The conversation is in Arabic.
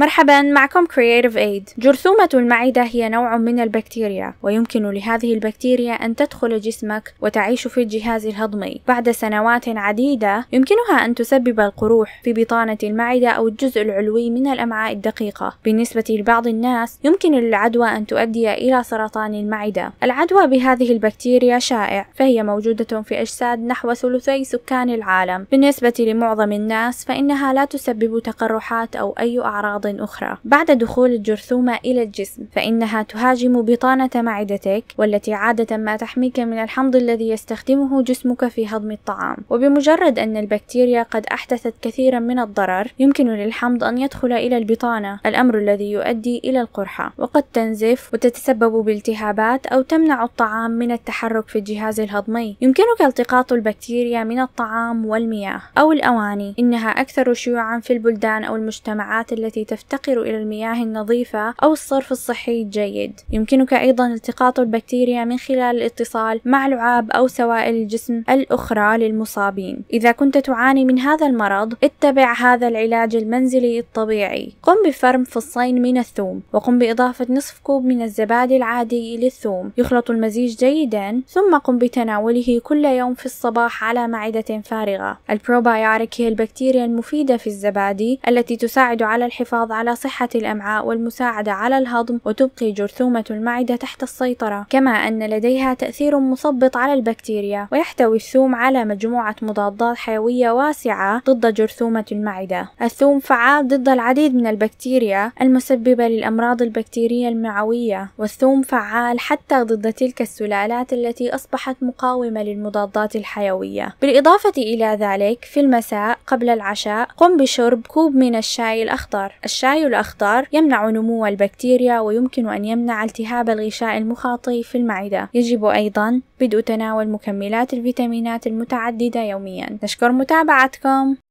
مرحبا معكم Creative Aid جرثومة المعدة هي نوع من البكتيريا ويمكن لهذه البكتيريا أن تدخل جسمك وتعيش في الجهاز الهضمي بعد سنوات عديدة يمكنها أن تسبب القروح في بطانة المعدة أو الجزء العلوي من الأمعاء الدقيقة بالنسبة لبعض الناس يمكن للعدوى أن تؤدي إلى سرطان المعدة العدوى بهذه البكتيريا شائع فهي موجودة في أجساد نحو ثلثي سكان العالم بالنسبة لمعظم الناس فإنها لا تسبب تقرحات أو أي أعراض أخرى بعد دخول الجرثومة إلى الجسم فإنها تهاجم بطانة معدتك والتي عادة ما تحميك من الحمض الذي يستخدمه جسمك في هضم الطعام وبمجرد أن البكتيريا قد أحدثت كثيرا من الضرر يمكن للحمض أن يدخل إلى البطانة الأمر الذي يؤدي إلى القرحة وقد تنزف وتتسبب بالتهابات أو تمنع الطعام من التحرك في الجهاز الهضمي يمكنك التقاط البكتيريا من الطعام والمياه أو الأواني إنها أكثر شيوعا في البلدان أو المجتمعات التي تفتح تفتقر إلى المياه النظيفة أو الصرف الصحي الجيد يمكنك أيضا التقاط البكتيريا من خلال الاتصال مع لعاب أو سوائل الجسم الأخرى للمصابين إذا كنت تعاني من هذا المرض اتبع هذا العلاج المنزلي الطبيعي قم بفرم فصين من الثوم وقم بإضافة نصف كوب من الزبادي العادي للثوم يخلط المزيج جيدا ثم قم بتناوله كل يوم في الصباح على معدة فارغة البروبايوتيك هي البكتيريا المفيدة في الزبادي التي تساعد على الحفاظ للحفاظ على صحة الأمعاء والمساعدة على الهضم وتبقي جرثومة المعدة تحت السيطرة كما أن لديها تأثير مثبط على البكتيريا ويحتوي الثوم على مجموعة مضادات حيوية واسعة ضد جرثومة المعدة الثوم فعال ضد العديد من البكتيريا المسببة للأمراض البكتيرية المعوية والثوم فعال حتى ضد تلك السلالات التي أصبحت مقاومة للمضادات الحيوية بالإضافة إلى ذلك في المساء قبل العشاء قم بشرب كوب من الشاي الأخضر الشاي الأخضر يمنع نمو البكتيريا ويمكن أن يمنع التهاب الغشاء المخاطي في المعدة يجب أيضا بدء تناول مكملات الفيتامينات المتعددة يوميا نشكر متابعتكم